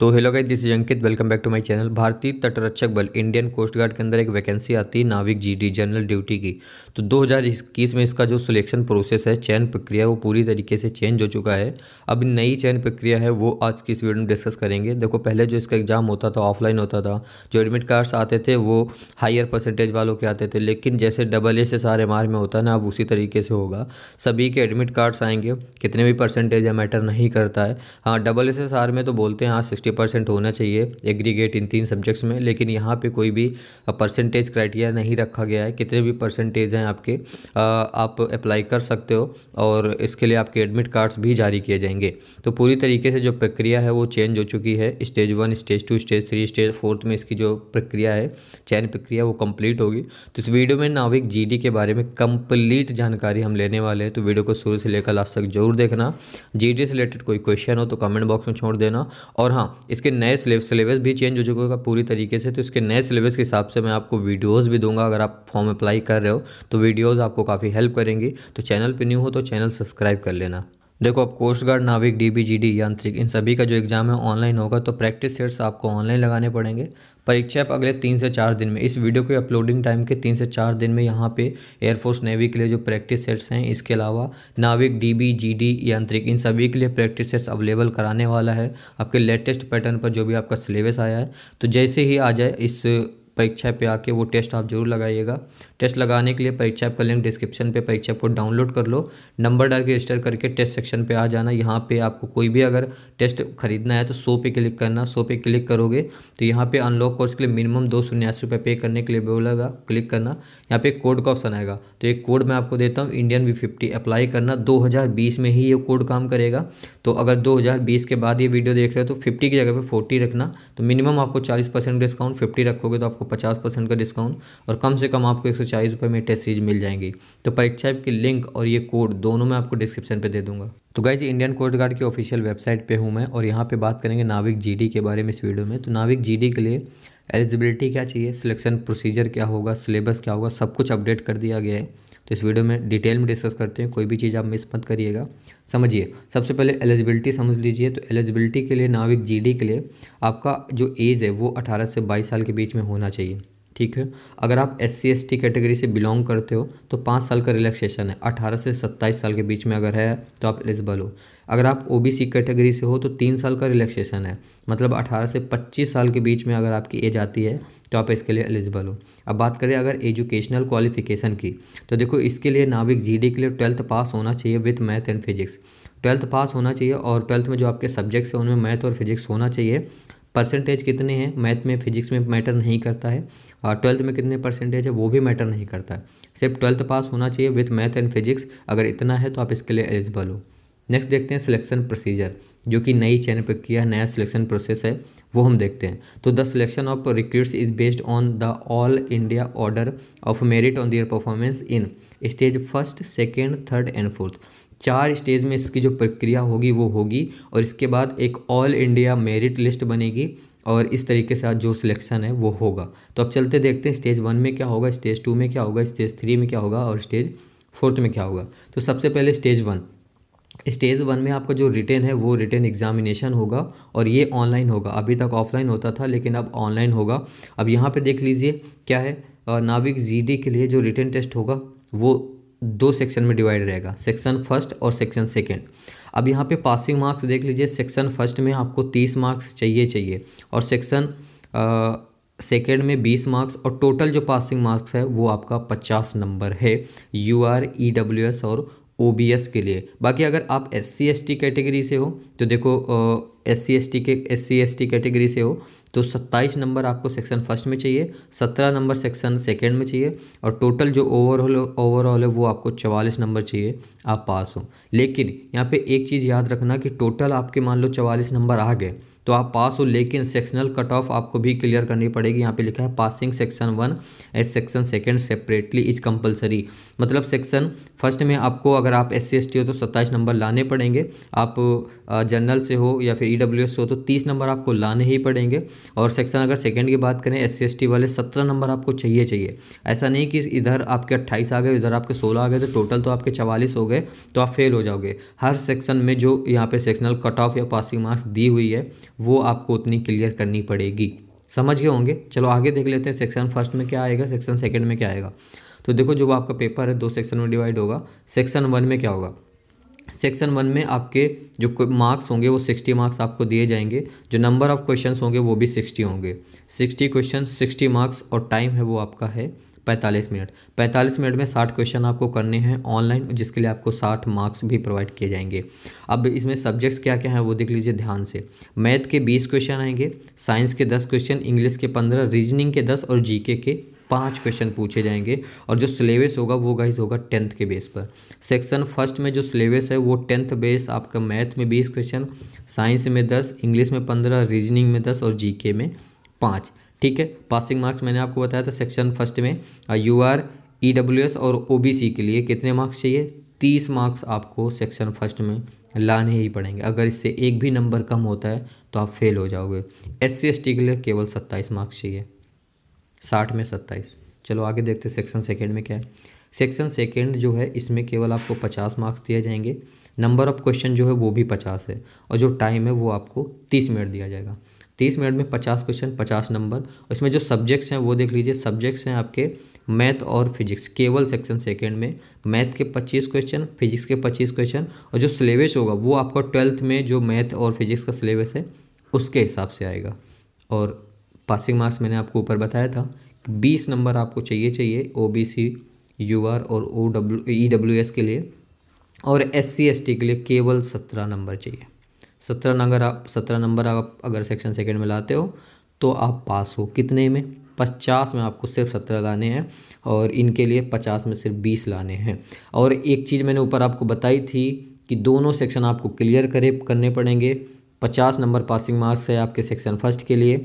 तो hello guys this is Ankit welcome back to my channel भारतीय तटरक्षक बल इंडियन कोस्ट गार्ड के अंदर एक वैकेंसी आती है नाविक जीडी जनरल ड्यूटी की तो 2021 में इसका जो सिलेक्शन प्रोसेस है चयन प्रक्रिया वो पूरी तरीके से चेंज हो चुका है अब नई चयन प्रक्रिया है वो आज की इस वीडियो में डिस्कस करेंगे देखो पहले जो इसका एग्जाम होता था ऑफलाइन होता था जो एडमिट कार्ड्स आते थे वो हायर परसेंटेज वालों के आते थे लेकिन जैसे double S S R M R में होता है ना अब उसी तरीके से होगा सभी के एडमिट कार्ड्स आएंगे कितने भी परसेंटेज है मैटर नहीं करता है हाँ डबल एस एस आर में तो बोलते हैं हाँ सिक्सटी परसेंट होना चाहिए एग्रीगेट इन तीन सब्जेक्ट्स में लेकिन यहाँ पे कोई भी परसेंटेज क्राइटेरिया नहीं रखा गया है कितने भी परसेंटेज हैं आपके आप अप्लाई कर सकते हो और इसके लिए आपके एडमिट कार्ड्स भी जारी किए जाएंगे तो पूरी तरीके से जो प्रक्रिया है वो चेंज हो चुकी है stage one stage two stage three stage fourth में इसकी जो प्रक्रिया है चयन प्रक्रिया वो कम्प्लीट होगी तो इस वीडियो में नाविक जी के बारे में कंप्लीट जानकारी हम लेने वाले हैं तो वीडियो को शुरू से लेकर लास्ट तक जरूर देखना जी से रिलेटेड कोई क्वेश्चन हो तो कमेंट बॉक्स में छोड़ देना और हाँ इसके नए सिलेबस भी चेंज हो चुका पूरी तरीके से तो इसके नए सिलेबस के हिसाब से मैं आपको वीडियोज़ भी दूंगा अगर आप फॉर्म अप्लाई कर रहे हो तो वीडियोज़ आपको काफ़ी हेल्प करेंगी तो चैनल पर न्यू हो तो चैनल सब्सक्राइब कर लेना देखो अब कोस्ट गार्ड नाविक डी बी जी डी यांत्रिक इन सभी का जो एग्ज़ाम है ऑनलाइन होगा तो प्रैक्टिस सेट्स आपको ऑनलाइन लगाने पड़ेंगे परीक्षा आप अगले तीन से चार दिन में इस वीडियो के अपलोडिंग टाइम के तीन से चार दिन में यहाँ पे एयरफोर्स नेवी के लिए जो प्रैक्टिस सेट्स हैं इसके अलावा नाविक डी बी जी डी यांत्रिक इन सभी के लिए प्रैक्टिस सेट्स अवेलेबल कराने वाला है आपके लेटेस्ट पैटर्न पर जो भी आपका सिलेबस आया है तो जैसे ही आ जाए इस परीक्षा पे आके वो टेस्ट आप जरूर लगाइएगा टेस्ट लगाने के लिए परीक्षा का लिंक डिस्क्रिप्शन पे परीक्षा को डाउनलोड कर लो नंबर डाल के रजिस्टर करके टेस्ट सेक्शन पे आ जाना यहाँ पे आपको कोई भी अगर टेस्ट खरीदना है तो सो पे क्लिक करना सो पे क्लिक करोगे तो यहाँ पे अनलॉक कोर्स के लिए मिनिमम दो सौ रुपये पे करने के लिए बोलेगा क्लिक करना यहाँ पे कोड का ऑप्शन आएगा तो एक कोड मैं आपको देता हूँ इंडियन वी फिफ्टी अप्लाई करना दो हज़ार बीस में ही ये कोड काम करेगा तो अगर दो हज़ार बीस के बाद ये वीडियो देख रहे हो तो फिफ्टी की जगह पर फोर्टी रखना तो मिनिमम आपको चालीस परसेंट डिस्काउंट फिफ्टी रखोगे तो आपको पचास परसेंट का डिस्काउंट और कम से कम आपको एक सौ चालीस रुपये में टेस्ट सीरीज मिल जाएंगी तो परीक्षा की लिंक और ये कोड दोनों मैं आपको डिस्क्रिप्शन पे दे दूंगा तो गाइज इंडियन कोस्ट गार्ड की ऑफिशियल वेबसाइट पे हूँ मैं और यहाँ पे बात करेंगे नाविक जी के बारे में इस वीडियो में तो नाविक जी के लिए एलिजिबिलिटी क्या चाहिए सिलेक्शन प्रोसीजर क्या होगा सिलेबस क्या होगा सब कुछ अपडेट कर दिया गया है तो इस वीडियो में डिटेल में डिस्कस करते हैं कोई भी चीज़ आप मिस मत करिएगा समझिए सबसे पहले एलिजिबिलिटी समझ लीजिए तो एलिजिबिलिटी के लिए नाविक जीडी के लिए आपका जो एज है वो अठारह से बाईस साल के बीच में होना चाहिए ठीक है अगर आप S C S T category से बिलोंग करते हो तो पाँच साल का रिलैक्सेशन है अठारह से सत्ताईस साल के बीच में अगर है तो आप एलिजिबल हो अगर आप ओ बी सी कैटेगरी से हो तो तीन साल का रिलैक्सेशन है मतलब अठारह से पच्चीस साल के बीच में अगर आपकी एज आती है तो आप इसके लिए एलिजिबल हो अब बात करें अगर एजुकेशनल क्वालिफिकेशन की तो देखो इसके लिए नाविक जी के लिए ट्वेल्थ पास होना चाहिए with math and physics twelfth pass होना चाहिए और ट्वेल्थ में जो आपके सब्जेक्ट्स हैं उनमें मैथ और फिजिक्स होना चाहिए परसेंटेज कितने हैं मैथ में फिजिक्स में मैटर नहीं करता है और ट्वेल्थ में कितने परसेंटेज है वो भी मैटर नहीं करता है सिर्फ ट्वेल्थ पास होना चाहिए विथ मैथ एंड फिजिक्स अगर इतना है तो आप इसके लिए एलिजिबल हो नेक्स्ट देखते हैं सिलेक्शन प्रोसीजर जो कि नई चैनल पर किया नया सिलेक्शन प्रोसेस है वो हम देखते हैं तो the selection of recruits is based on the all India order of merit on their performance in stage first second third and fourth चार स्टेज में इसकी जो प्रक्रिया होगी वो होगी और इसके बाद एक ऑल इंडिया मेरिट लिस्ट बनेगी और इस तरीके से आज जो सिलेक्शन है वो होगा तो अब चलते देखते हैं स्टेज वन में क्या होगा स्टेज टू में क्या होगा स्टेज थ्री में क्या होगा और स्टेज फोर्थ में क्या होगा तो सबसे पहले स्टेज वन स्टेज वन में आपका जो रिटेन है वो रिटेन एग्जामिनेशन होगा और ये ऑनलाइन होगा अभी तक ऑफलाइन होता था लेकिन अब ऑनलाइन होगा अब यहाँ पर देख लीजिए क्या है नाविक जी के लिए जो रिटर्न टेस्ट होगा वो दो सेक्शन में डिवाइड रहेगा सेक्शन फर्स्ट और सेक्शन सेकेंड अब यहाँ पे पासिंग मार्क्स देख लीजिए सेक्शन फर्स्ट में आपको तीस मार्क्स चाहिए चाहिए और सेक्शन सेकेंड में बीस मार्क्स और टोटल जो पासिंग मार्क्स है वो आपका पचास नंबर है U R E W S और ओ बी एस के लिए बाकी अगर आप S C S T category से हो तो देखो एस सी एस टी के S C S T category से हो तो 27 नंबर आपको सेक्शन फर्स्ट में चाहिए 17 नंबर सेक्शन सेकेंड में चाहिए और टोटल जो ओवरऑल ओवरऑल है वो आपको 44 नंबर चाहिए आप पास हो लेकिन यहाँ पे एक चीज़ याद रखना कि टोटल आपके मान लो 44 नंबर आ गए तो आप पास हो लेकिन सेक्शनल कट ऑफ आपको भी क्लियर करनी पड़ेगी यहाँ पे लिखा है passing section one as section second separately is compulsory मतलब सेक्शन फर्स्ट में आपको अगर आप एस सी हो तो सत्ताईस नंबर लाने पड़ेंगे आप जनरल से हो या फिर ई e से हो तो तीस नंबर आपको लाने ही पड़ेंगे और सेक्शन अगर सेकेंड की बात करें एस सी वाले सत्रह नंबर आपको चाहिए चाहिए ऐसा नहीं कि इधर आपके अट्ठाईस आ गए इधर आपके सोलह आ गए तो टोटल तो आपके चवालीस हो गए तो आप फेल हो जाओगे हर सेक्शन में जो यहाँ पर सेक्शनल कट ऑफ या पासिंग मार्क्स दी हुई है वो आपको उतनी क्लियर करनी पड़ेगी समझ गए होंगे चलो आगे देख लेते हैं सेक्शन फर्स्ट में क्या आएगा सेक्शन सेकेंड में क्या आएगा तो देखो जो आपका पेपर है दो सेक्शन में डिवाइड होगा सेक्शन वन में क्या होगा सेक्शन वन में आपके जो मार्क्स होंगे वो सिक्सटी मार्क्स आपको दिए जाएंगे जो नंबर ऑफ क्वेश्चन होंगे वो भी सिक्सटी होंगे सिक्सटी क्वेश्चन सिक्सटी मार्क्स और टाइम है वो आपका है पैंतालीस मिनट पैंतालीस मिनट में साठ क्वेश्चन आपको करने हैं ऑनलाइन जिसके लिए आपको साठ मार्क्स भी प्रोवाइड किए जाएंगे अब इसमें सब्जेक्ट्स क्या क्या हैं वो देख लीजिए ध्यान से मैथ के बीस क्वेश्चन आएंगे साइंस के दस क्वेश्चन इंग्लिश के पंद्रह रीजनिंग के दस और जीके के पाँच क्वेश्चन पूछे जाएंगे और जो सिलेबस होगा वो गाइज होगा टेंथ के बेस पर सेक्शन फर्स्ट में जो सिलेबस है वो टेंथ बेस आपका मैथ में बीस क्वेश्चन साइंस में दस इंग्लिश में पंद्रह रीजनिंग में दस और जी में पाँच ठीक है पासिंग मार्क्स मैंने आपको बताया था सेक्शन फर्स्ट में U R E W S और ओ बी सी के लिए कितने मार्क्स चाहिए तीस मार्क्स आपको सेक्शन फर्स्ट में लाने ही पड़ेंगे अगर इससे एक भी नंबर कम होता है तो आप फेल हो जाओगे एस सी एस टी के लिए केवल सत्ताईस मार्क्स चाहिए साठ में सत्ताईस चलो आगे देखते हैं सेक्शन सेकेंड में क्या है सेक्शन सेकेंड जो है इसमें केवल आपको पचास मार्क्स दिए जाएंगे नंबर ऑफ क्वेश्चन जो है वो भी पचास है और जो टाइम है वो आपको तीस मिनट दिया जाएगा तीस मिनट में पचास क्वेश्चन पचास नंबर इसमें जो सब्जेक्ट्स हैं वो देख लीजिए सब्जेक्ट्स हैं आपके मैथ और फिजिक्स केवल सेक्शन सेकेंड में मैथ के पच्चीस क्वेश्चन फिजिक्स के पच्चीस क्वेश्चन और जो सिलेबस होगा वो आपका ट्वेल्थ में जो मैथ और फिजिक्स का सिलेबस है उसके हिसाब से आएगा और पासिंग मार्क्स मैंने आपको ऊपर बताया था बीस नंबर आपको चाहिए चाहिए O B C U R और O W E W S के लिए और एस सी एस टी के लिए केवल सत्रह नंबर चाहिए सत्रह नंबर आप सत्रह नंबर आप अगर सेक्शन सेकेंड में लाते हो तो आप पास हो कितने में पचास में आपको सिर्फ सत्रह लाने हैं और इनके लिए पचास में सिर्फ बीस लाने हैं और एक चीज़ मैंने ऊपर आपको बताई थी कि दोनों सेक्शन आपको क्लियर करे करने पड़ेंगे पचास नंबर पासिंग मार्क्स है आपके सेक्शन फर्स्ट के लिए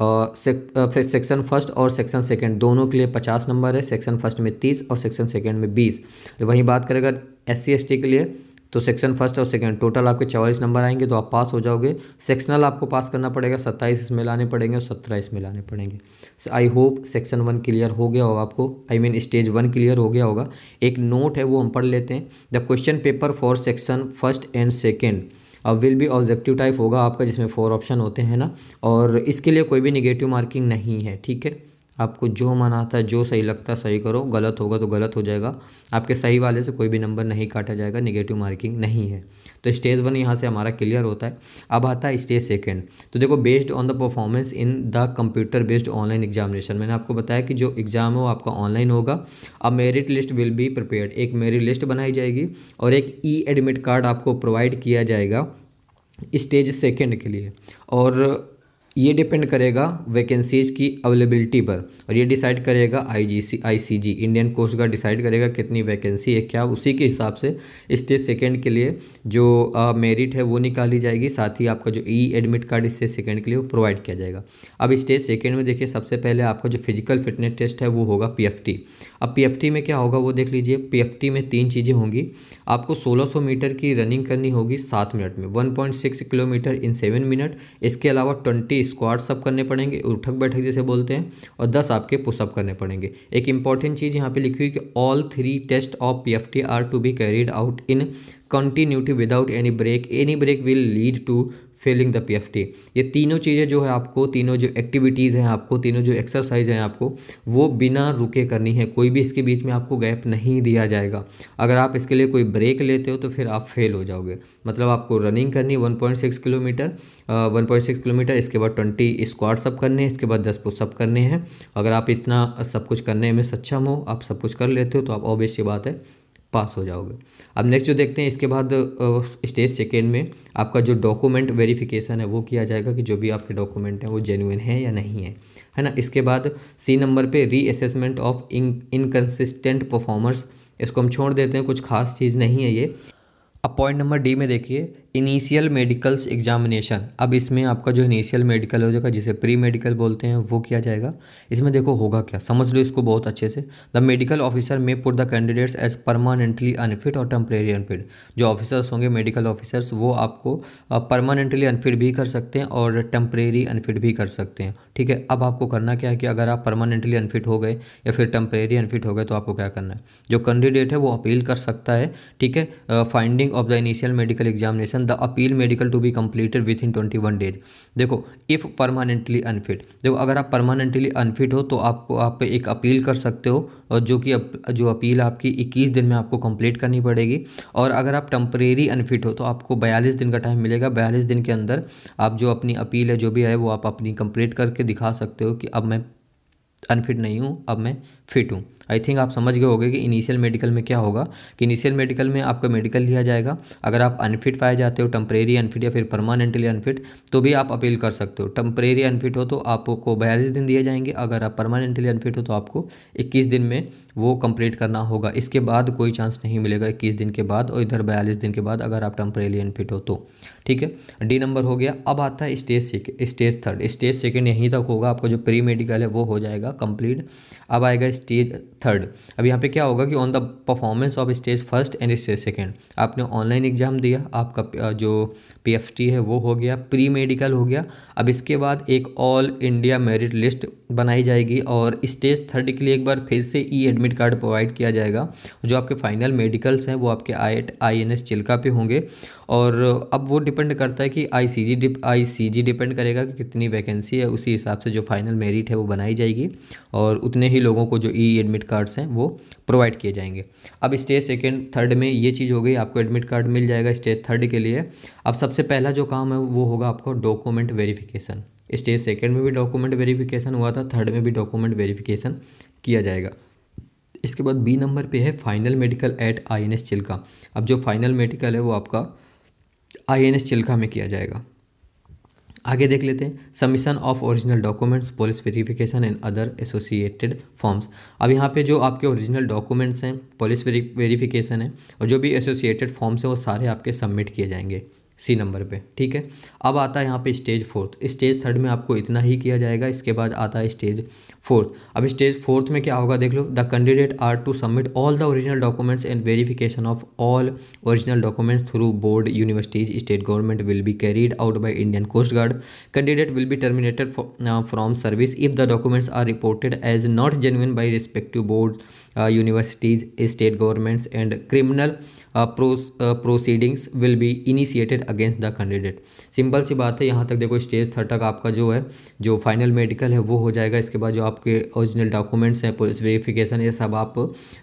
फिर सेक्शन फर्स्ट और सेक्शन सेकंड दोनों के लिए पचास नंबर है सेक्शन फर्स्ट में तीस और सेक्शन सेकंड में बीस वहीं बात करें अगर एस सी के लिए तो सेक्शन फर्स्ट और सेकंड टोटल आपके चवालीस नंबर आएंगे तो आप पास हो जाओगे सेक्शनल आपको पास करना पड़ेगा सत्ताईस इसमें लाने पड़ेंगे और सत्रह इसमें लाने पड़ेंगे so I hope section one clear हो गया होगा आपको I mean stage one clear हो गया होगा एक नोट है वो हम पढ़ लेते हैं the question paper for section first and second अब विल भी ऑब्जेक्टिव टाइप होगा आपका जिसमें फोर ऑप्शन होते हैं ना और इसके लिए कोई भी निगेटिव मार्किंग नहीं है ठीक है आपको जो मन आता है जो सही लगता है सही करो गलत होगा तो गलत हो जाएगा आपके सही वाले से कोई भी नंबर नहीं काटा जाएगा निगेटिव मार्किंग नहीं है तो स्टेज वन यहाँ से हमारा क्लियर होता है अब आता है स्टेज सेकेंड तो देखो based on the performance in the computer based online examination मैंने आपको बताया कि जो एग्ज़ाम है वो आपका ऑनलाइन होगा अब merit list will be prepare एक मेरिट लिस्ट बनाई जाएगी और एक ई एडमिट कार्ड आपको प्रोवाइड किया जाएगा स्टेज सेकेंड के लिए और ये डिपेंड करेगा वैकेंसीज़ की अवेलेबिलिटी पर और ये डिसाइड करेगा IGC ICG Indian coast guard decide करेगा कितनी वैकेंसी है क्या उसी के हिसाब से स्टेज सेकेंड के लिए जो मेरिट है वो निकाली जाएगी साथ ही आपका जो E admit card stage second के लिए वो प्रोवाइड किया जाएगा अब स्टेज सेकेंड में देखिए सबसे पहले आपका जो फिजिकल फिटनेस टेस्ट है वो होगा पी अब पी में क्या होगा वो देख लीजिए पी में तीन चीज़ें होंगी आपको सोलह मीटर की रनिंग करनी होगी सात मिनट में one kilometre in seven minute इसके अलावा ट्वेंटी स्क्वाट्स अप करने पड़ेंगे उठक बैठक जैसे बोलते हैं और दस आपके पुशअप करने पड़ेंगे एक इंपॉर्टेंट चीज़ यहाँ पे लिखी हुई कि all three test of P F T R to be carried out in continuity without any break any break will lead to failing the P ये तीनों चीज़ें जो है आपको तीनों जो एक्टिविटीज़ हैं आपको तीनों जो एक्सरसाइज हैं आपको वो बिना रुके करनी है कोई भी इसके बीच में आपको गैप नहीं दिया जाएगा अगर आप इसके लिए कोई ब्रेक लेते हो तो फिर आप फेल हो जाओगे मतलब आपको रनिंग करनी 1.6 किलोमीटर 1.6 किलोमीटर इसके बाद ट्वेंटी स्क्वाड सब करने हैं इसके बाद 10 पुशअप करने हैं अगर आप इतना सब कुछ करने में सक्षम हो आप सब कुछ कर लेते हो तो आप ऑब्वियस ये बात है पास हो जाओगे अब नेक्स्ट जो देखते हैं इसके बाद स्टेज सेकेंड में आपका जो डॉक्यूमेंट वेरिफिकेशन है वो किया जाएगा कि जो भी आपके डॉक्यूमेंट हैं वो जेन्यून है या नहीं है है ना इसके बाद सी नंबर पे री असेसमेंट ऑफ इनकन्सिस्टेंट परफॉर्मर्स इसको हम छोड़ देते हैं कुछ खास चीज़ नहीं है ये अब पॉइंट नंबर डी में देखिए इनिशियल मेडिकल्स एग्जामिनेशन अब इसमें आपका जो इनिशियल मेडिकल हो जाएगा जिसे प्री मेडिकल बोलते हैं वो किया जाएगा इसमें देखो होगा क्या समझ लो इसको बहुत अच्छे से the medical officer may put the candidates as permanently unfit और टेम्परेरी अनफिट जो ऑफिसर्स होंगे मेडिकल ऑफिसर्स वो आपको परमानेंटली अनफिट भी कर सकते हैं और टेम्परेरी अनफिट भी कर सकते हैं ठीक है अब आपको करना क्या है कि अगर आप परमानेंटली अनफिट हो गए या फिर टेम्परेरी अनफिट हो गए तो आपको क्या करना है जो कैंडिडेट है वो अपील कर सकता है ठीक है finding of the initial medical examination the appeal medical to be completed within twenty one days देखो इफ़ परमानेंटली अनफिट देखो अगर आप परमानेंटली अनफिट हो तो आपको आप एक अपील कर सकते हो और जो कि अप, जो अपील आपकी इक्कीस दिन में आपको कंप्लीट करनी पड़ेगी और अगर आप टम्परेरी अनफिट हो तो आपको बयालीस दिन का टाइम मिलेगा बयालीस दिन के अंदर आप जो अपनी अपील है जो भी है वो आप अपनी कंप्लीट करके दिखा सकते हो कि अब मैं अनफिट नहीं हूँ अब मैं फिट हूँ आई थिंक आप समझ गए होंगे कि इनिशियल मेडिकल में क्या होगा कि इनिशियल मेडिकल में आपका मेडिकल लिया जाएगा अगर आप अनफिट पाए जाते हो टम्परेरी अनफिट या फिर परमानेंटली अनफिट तो भी आप अपील कर सकते हो टम्परेरी अनफिट हो तो आपको बयालीस दिन दिए जाएंगे अगर आप परमानेंटली अनफिट हो तो आपको इक्कीस दिन में वो कंप्लीट करना होगा इसके बाद कोई चांस नहीं मिलेगा इक्कीस दिन के बाद और इधर बयालीस दिन के बाद अगर आप टम्परेली अनफिट हो तो ठीक है डी नंबर हो गया अब आता है stage stage third stage second यहीं तक होगा आपका जो प्री मेडिकल है वो हो जाएगा कंप्लीट अब आएगा स्टेज थर्ड अब यहाँ पे क्या होगा कि on the performance of stage first and stage second आपने ऑनलाइन एग्जाम दिया आपका जो पी है वो हो गया प्री मेडिकल हो गया अब इसके बाद एक ऑल इंडिया मेरिट लिस्ट बनाई जाएगी और स्टेज थर्ड के लिए एक बार फिर से ई एडमिट कार्ड प्रोवाइड किया जाएगा जो आपके फाइनल मेडिकल्स हैं वो आपके I I N S Chilka पे होंगे और अब वो डिपेंड करता है कि आई सी जी आई सी जी डिपेंड करेगा कि कितनी वैकेंसी है उसी हिसाब से जो फाइनल मेरिट है वो बनाई जाएगी और उतने ही लोगों को जो ई एडमिट कार्ड्स हैं वो प्रोवाइड किए जाएंगे अब स्टेज सेकेंड थर्ड में ये चीज़ हो गई आपको एडमिट कार्ड मिल जाएगा स्टेज थर्ड के लिए अब सबसे पहला जो काम है वो होगा आपको डॉक्यूमेंट वेरीफ़िकेशन स्टेज सेकेंड में भी डॉक्यूमेंट वेरीफिकेशन हुआ था थर्ड में भी डॉक्यूमेंट वेरीफिकेशन किया जाएगा इसके बाद बी नंबर पे है final medical at I N S Chilka अब जो फाइनल मेडिकल है वो आपका आई एन एस चिल्का में किया जाएगा आगे देख लेते हैं submission of original documents police verification and other associated forms अब यहाँ पे जो आपके ओरिजिनल डॉक्यूमेंट्स हैं पुलिस वेरिफिकेशन है और जो भी एसोसिएटेड फॉर्म्स हैं वो सारे आपके सबमिट किए जाएंगे सी नंबर पे ठीक है अब आता है यहाँ पे स्टेज फोर्थ स्टेज थर्ड में आपको इतना ही किया जाएगा इसके बाद आता है स्टेज फोर्थ अब स्टेज फोर्थ में क्या होगा देख लो the candidate are to submit all the original documents and verification of all original documents through board universities state government will be carried out by Indian coast guard candidate will be terminated from service if the documents are reported as not genuine by respective board Uh, universities uh, state governments and criminal proceedings will be initiated against the candidate simple सी बात है यहाँ तक देखो stage third तक आपका जो है जो फाइनल मेडिकल है वो हो जाएगा इसके बाद जो आपके ओरिजिनल डॉक्यूमेंट्स हैं पुलिस वेरीफिकेशन ये सब आप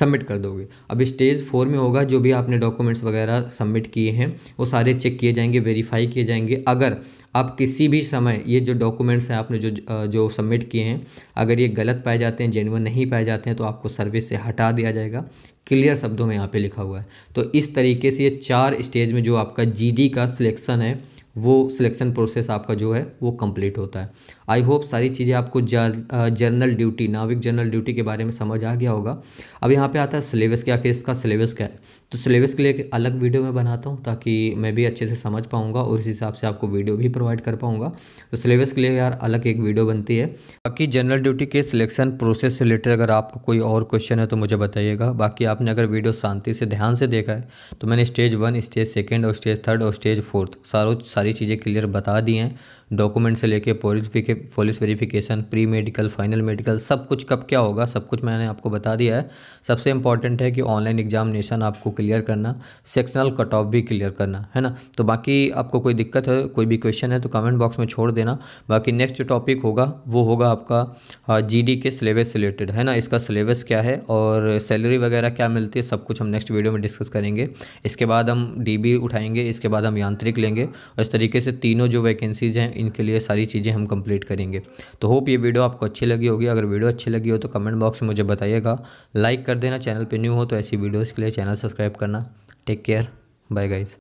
सबमिट कर दोगे अब स्टेज फोर में होगा जो भी आपने डॉक्यूमेंट्स वगैरह सबमिट किए हैं वो सारे चेक किए जाएंगे वेरीफाई किए जाएंगे अगर आप किसी भी समय ये जो डॉक्यूमेंट्स हैं आपने जो uh, जो सबमिट किए हैं अगर ये गलत पाए जाते हैं जेनवन नहीं पाए जाते हैं तो आपको सर्विस से हटा दिया जाएगा क्लियर शब्दों में यहाँ पे लिखा हुआ है तो इस तरीके से ये चार स्टेज में जो आपका जीडी का सिलेक्शन है वो सिलेक्शन प्रोसेस आपका जो है वो कंप्लीट होता है आई होप सारी चीज़ें आपको जर, जर्नल ड्यूटी नाविक जर्नल ड्यूटी के बारे में समझ आ गया होगा अब यहाँ पे आता है सिलेबस क्या कि इसका सिलेबस क्या है तो सिलेबस के लिए एक अलग वीडियो मैं बनाता हूँ ताकि मैं भी अच्छे से समझ पाऊँगा और इस हिसाब से आपको वीडियो भी प्रोवाइड कर पाऊँगा तो सिलेबस के लिए यार अलग एक वीडियो बनती है बाकी जनरल ड्यूटी के सिलेक्शन प्रोसेस से रिलेटेड अगर आपको कोई और क्वेश्चन है तो मुझे बताइएगा बाकी आपने अगर वीडियो शांति से ध्यान से देखा है तो मैंने स्टेज वन स्टेज सेकेंड और स्टेज थर्ड और स्टेज फोर्थ सारों सारी सारी चीज़ें क्लियर बता दी हैं डॉक्यूमेंट से लेके police police verification pre medical final medical सब कुछ कब क्या होगा सब कुछ मैंने आपको बता दिया है सबसे इंपॉर्टेंट है कि ऑनलाइन एग्जामिनेशन आपको क्लियर करना सेक्शनल कट ऑफ भी क्लियर करना है ना तो बाकी आपको कोई दिक्कत है कोई भी क्वेश्चन है तो कमेंट बॉक्स में छोड़ देना बाकी नेक्स्ट टॉपिक होगा वो होगा आपका जी के सिलेबस रिलेटेड है ना इसका सिलेबस क्या है और सैलरी वगैरह क्या मिलती है सब कुछ हम नेक्स्ट वीडियो में डिस्कस करेंगे इसके बाद हम डी उठाएंगे इसके बाद हम यांत्रिक लेंगे और इस तरीके से तीनों जो वैकेंसीज़ हैं इनके लिए सारी चीज़ें हम कंप्लीट करेंगे तो होप ये वीडियो आपको अच्छी लगी होगी अगर वीडियो अच्छी लगी हो तो कमेंट बॉक्स में मुझे बताइएगा लाइक कर देना चैनल पर न्यू हो तो ऐसी वीडियोज़ के लिए चैनल सब्सक्राइब करना टेक केयर बाय गाइज